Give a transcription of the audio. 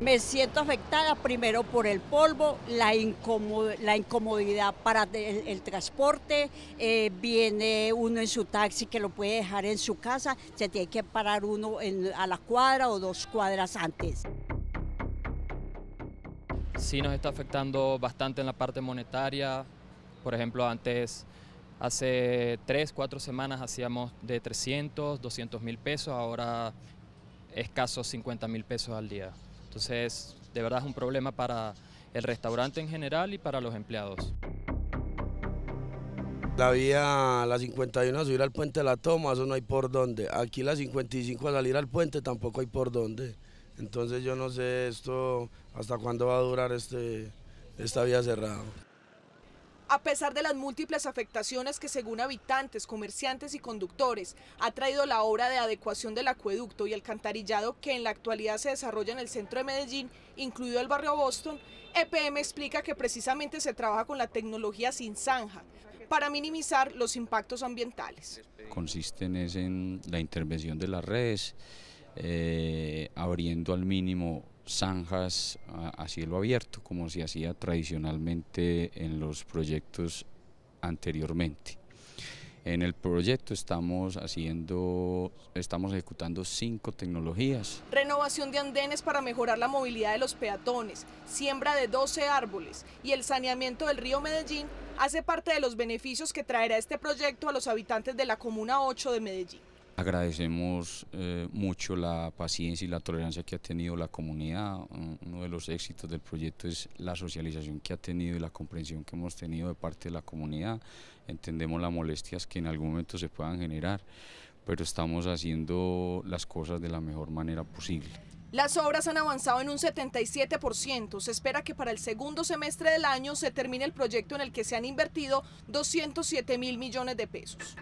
Me siento afectada primero por el polvo, la, incomodidad para el, transporte, eh, viene uno en su taxi que lo puede dejar en su casa, se tiene que parar uno a la cuadra o dos cuadras antes. Sí nos está afectando bastante en la parte monetaria, por ejemplo antes hace tres, cuatro semanas hacíamos de 300, 200 mil pesos, ahora escasos 50 mil pesos al día. Entonces, de verdad es un problema para el restaurante en general y para los empleados. La vía, la 51 a subir al puente de la toma, eso no hay por dónde. Aquí la 55 a salir al puente tampoco hay por dónde. Entonces yo no sé esto, hasta cuándo va a durar este, esta vía cerrada. A pesar de las múltiples afectaciones que según habitantes, comerciantes y conductores ha traído la obra de adecuación del acueducto y alcantarillado que en la actualidad se desarrolla en el centro de Medellín, incluido el barrio Boston, EPM explica que precisamente se trabaja con la tecnología sin zanja para minimizar los impactos ambientales. Consisten en la intervención de las redes, eh, abriendo al mínimo zanjas a, cielo abierto, como se hacía tradicionalmente en los proyectos anteriormente. En el proyecto estamos haciendo, estamos ejecutando cinco tecnologías. Renovación de andenes para mejorar la movilidad de los peatones, siembra de 12 árboles y el saneamiento del río Medellín hace parte de los beneficios que traerá este proyecto a los habitantes de la Comuna 8 de Medellín. Agradecemos eh, mucho la paciencia y la tolerancia que ha tenido la comunidad. Uno de los éxitos del proyecto es la socialización que ha tenido y la comprensión que hemos tenido de parte de la comunidad. Entendemos las molestias que en algún momento se puedan generar, pero estamos haciendo las cosas de la mejor manera posible. Las obras han avanzado en un 77%. Se espera que para el segundo semestre del año se termine el proyecto en el que se han invertido 207 mil millones de pesos.